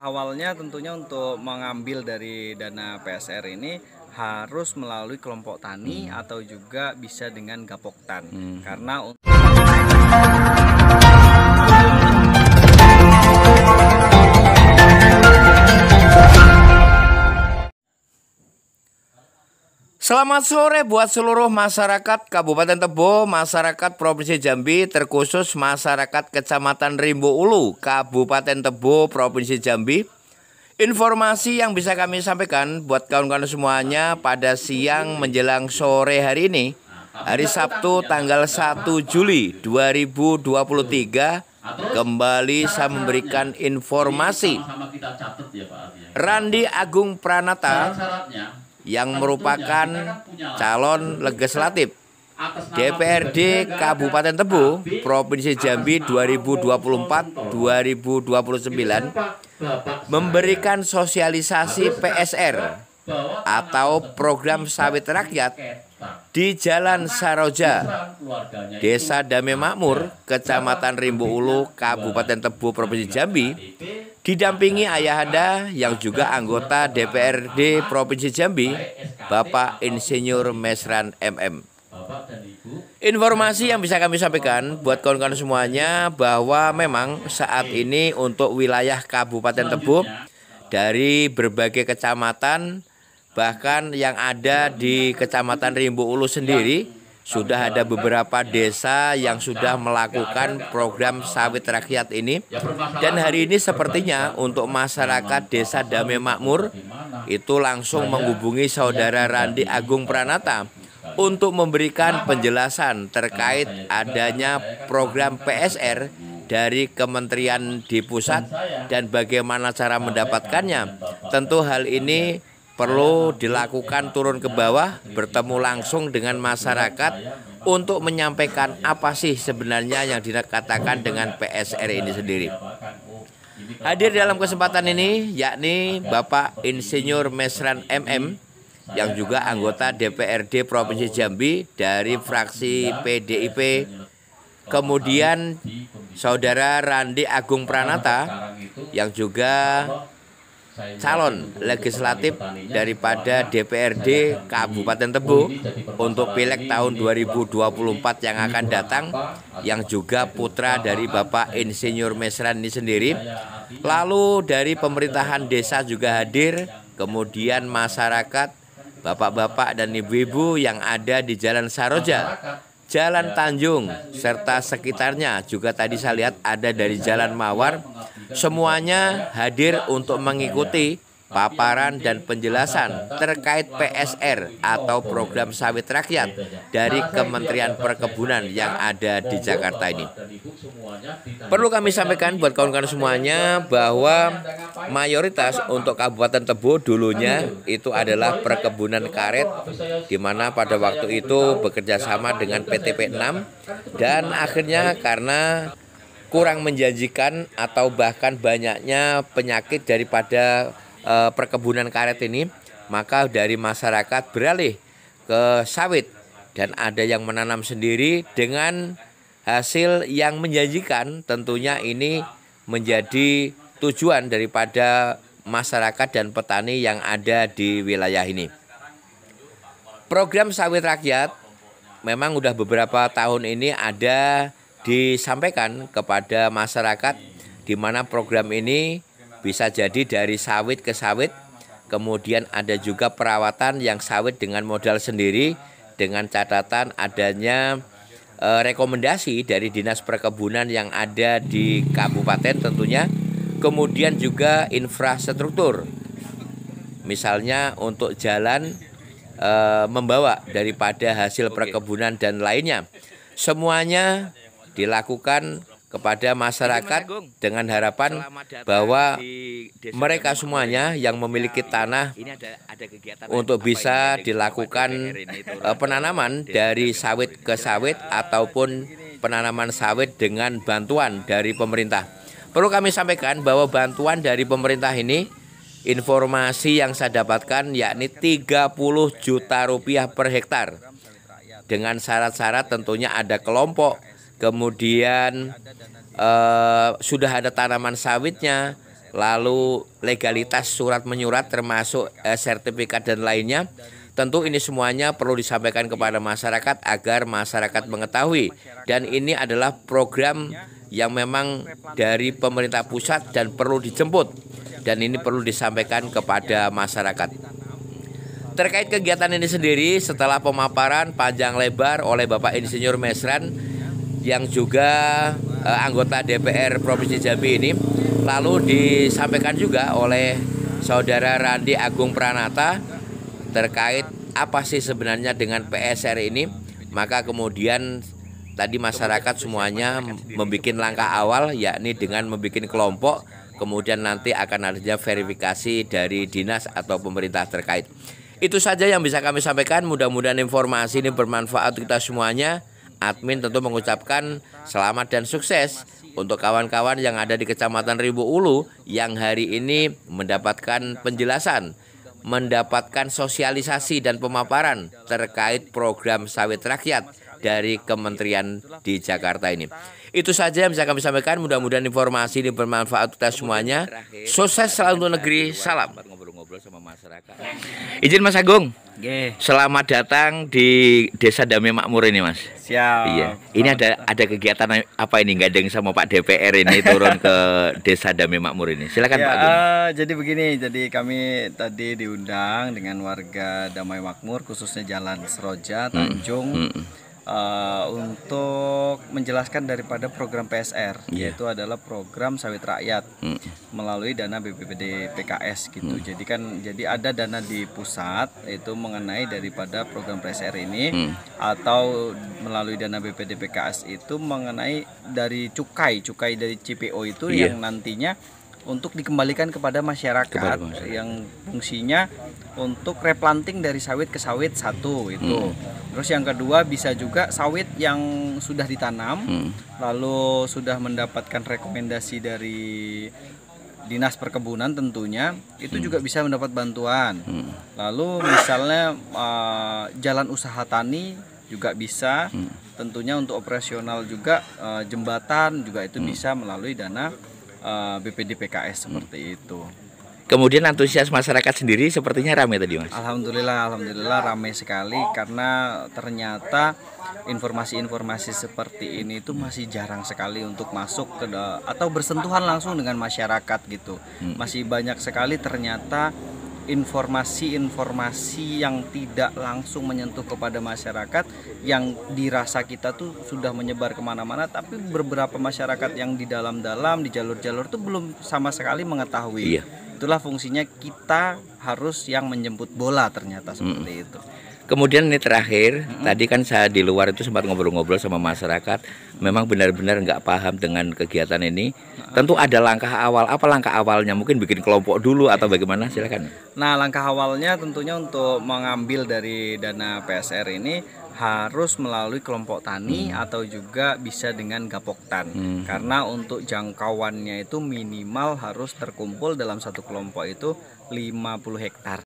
Awalnya tentunya untuk mengambil dari dana PSR ini harus melalui kelompok tani hmm. atau juga bisa dengan gapoktan hmm. karena untuk Selamat sore buat seluruh masyarakat Kabupaten Tebo, masyarakat Provinsi Jambi, terkhusus masyarakat Kecamatan Rimbo Ulu, Kabupaten Tebo, Provinsi Jambi. Informasi yang bisa kami sampaikan buat kawan-kawan semuanya pada siang menjelang sore hari ini, hari Sabtu tanggal 1 Juli 2023, Kembali saya memberikan informasi ya, Randi Agung Pranata yang kan merupakan kan calon legislatif DPRD kan Kabupaten Tebu Provinsi nah, Jambi 2024-2029 memberikan sosialisasi PSR atau program sawit rakyat di Jalan Saroja, Desa Dame Makmur, Kecamatan Rimbu Ulu, Kabupaten Tebu, Provinsi Jambi Didampingi ayahanda yang juga anggota DPRD Provinsi Jambi, Bapak Insinyur Mesran MM. Informasi yang bisa kami sampaikan buat kawan-kawan semuanya bahwa memang saat ini untuk wilayah Kabupaten Tebu dari berbagai kecamatan bahkan yang ada di Kecamatan Rimbu Ulu sendiri sudah ada beberapa desa yang sudah melakukan program sawit rakyat ini dan hari ini sepertinya untuk masyarakat desa Damai Makmur itu langsung menghubungi saudara Randi Agung Pranata untuk memberikan penjelasan terkait adanya program PSR dari kementerian di pusat dan bagaimana cara mendapatkannya. Tentu hal ini perlu dilakukan turun ke bawah, bertemu langsung dengan masyarakat untuk menyampaikan apa sih sebenarnya yang dikatakan dengan PSR ini sendiri. Hadir dalam kesempatan ini yakni Bapak Insinyur Mesran MM yang juga anggota DPRD Provinsi Jambi dari fraksi PDIP. Kemudian Saudara Randi Agung Pranata yang juga calon legislatif daripada DPRD Kabupaten Tebu untuk Pileg tahun 2024 yang akan datang yang juga putra dari Bapak Insinyur Mesran ini sendiri lalu dari pemerintahan desa juga hadir kemudian masyarakat bapak-bapak dan ibu-ibu yang ada di Jalan Saroja Jalan ya. Tanjung serta sekitarnya juga tadi saya lihat ada dari Jalan Mawar semuanya hadir untuk mengikuti paparan dan penjelasan terkait PSR atau program sawit rakyat dari Kementerian Perkebunan yang ada di Jakarta ini. Perlu kami sampaikan buat kawan-kawan semuanya bahwa mayoritas untuk Kabupaten Tebo dulunya itu adalah perkebunan karet di mana pada waktu itu bekerja sama dengan PTP 6 dan akhirnya karena kurang menjanjikan atau bahkan banyaknya penyakit daripada eh, perkebunan karet ini, maka dari masyarakat beralih ke sawit dan ada yang menanam sendiri dengan hasil yang menjanjikan tentunya ini menjadi tujuan daripada masyarakat dan petani yang ada di wilayah ini. Program sawit rakyat memang sudah beberapa tahun ini ada disampaikan kepada masyarakat di mana program ini bisa jadi dari sawit ke sawit, kemudian ada juga perawatan yang sawit dengan modal sendiri dengan catatan adanya e, rekomendasi dari Dinas Perkebunan yang ada di kabupaten tentunya. Kemudian juga infrastruktur. Misalnya untuk jalan e, membawa daripada hasil perkebunan dan lainnya. Semuanya dilakukan kepada masyarakat dengan harapan bahwa mereka semuanya yang memiliki tanah untuk bisa dilakukan eh, penanaman dari sawit ke sawit ah, ataupun penanaman sawit dengan bantuan dari pemerintah. Perlu kami sampaikan bahwa bantuan dari pemerintah ini informasi yang saya dapatkan yakni 30 juta rupiah per hektar dengan syarat-syarat tentunya ada kelompok kemudian eh, sudah ada tanaman sawitnya, lalu legalitas surat menyurat termasuk eh, sertifikat dan lainnya. Tentu ini semuanya perlu disampaikan kepada masyarakat agar masyarakat mengetahui dan ini adalah program yang memang dari pemerintah pusat dan perlu dijemput dan ini perlu disampaikan kepada masyarakat. Terkait kegiatan ini sendiri setelah pemaparan panjang lebar oleh Bapak Insinyur Mesran yang juga uh, anggota DPR Provinsi Jambi ini lalu disampaikan juga oleh saudara Randi Agung Pranata terkait apa sih sebenarnya dengan PSR ini maka kemudian tadi masyarakat semuanya membuat langkah awal yakni dengan membuat kelompok kemudian nanti akan ada verifikasi dari dinas atau pemerintah terkait itu saja yang bisa kami sampaikan mudah-mudahan informasi ini bermanfaat kita semuanya Admin tentu mengucapkan selamat dan sukses untuk kawan-kawan yang ada di Kecamatan Ribu Ulu yang hari ini mendapatkan penjelasan, mendapatkan sosialisasi dan pemaparan terkait program sawit rakyat dari kementerian di Jakarta ini. Itu saja yang bisa kami sampaikan. Mudah-mudahan informasi ini bermanfaat untuk kita semuanya. Sukses selalu untuk negeri. Salam. Izin Mas Agung. Oke. Selamat datang di Desa Damai Makmur ini, Mas. Siap. Iya. Ini ada datang. ada kegiatan apa ini? Gadeng sama Pak DPR ini turun ke Desa Damai Makmur ini. Silakan ya, Pak. Uh, jadi begini, jadi kami tadi diundang dengan warga Damai Makmur khususnya Jalan Seroja, Tanjung. Hmm. Hmm uh, untuk menjelaskan daripada program PSR yeah. yaitu adalah program sawit rakyat mm. melalui dana BPPD PKS gitu. Mm. Jadi kan jadi ada dana di pusat itu mengenai daripada program PSR ini mm. atau melalui dana BPBD PKS itu mengenai dari cukai, cukai dari CPO itu yeah. yang nantinya untuk dikembalikan kepada masyarakat, kepada masyarakat yang fungsinya untuk replanting dari sawit ke sawit satu itu. Hmm. Terus yang kedua bisa juga sawit yang sudah ditanam hmm. lalu sudah mendapatkan rekomendasi dari dinas perkebunan tentunya itu hmm. juga bisa mendapat bantuan. Hmm. Lalu misalnya uh, jalan usaha tani juga bisa hmm. tentunya untuk operasional juga uh, jembatan juga itu hmm. bisa melalui dana Eh, BPD PKS seperti itu. Kemudian antusias masyarakat sendiri sepertinya ramai tadi mas. Alhamdulillah, alhamdulillah ramai sekali karena ternyata informasi-informasi seperti ini itu masih jarang sekali untuk masuk ke atau bersentuhan langsung dengan masyarakat gitu. Hmm. Masih banyak sekali ternyata informasi-informasi yang tidak langsung menyentuh kepada masyarakat yang dirasa kita tuh sudah menyebar kemana-mana tapi beberapa masyarakat yang di dalam-dalam di jalur-jalur tuh belum sama sekali mengetahui iya. itulah fungsinya kita harus yang menjemput bola ternyata seperti mm. itu Kemudian ini terakhir, hmm. tadi kan saya di luar itu sempat ngobrol-ngobrol sama masyarakat, memang benar-benar nggak paham dengan kegiatan ini. Hmm. Tentu ada langkah awal, apa langkah awalnya? Mungkin bikin kelompok dulu atau iya. bagaimana? Silakan. Nah, langkah awalnya tentunya untuk mengambil dari dana PSR ini harus melalui kelompok tani hmm. atau juga bisa dengan gapoktan hmm. karena untuk jangkauannya itu minimal harus terkumpul dalam satu kelompok itu 50 hektar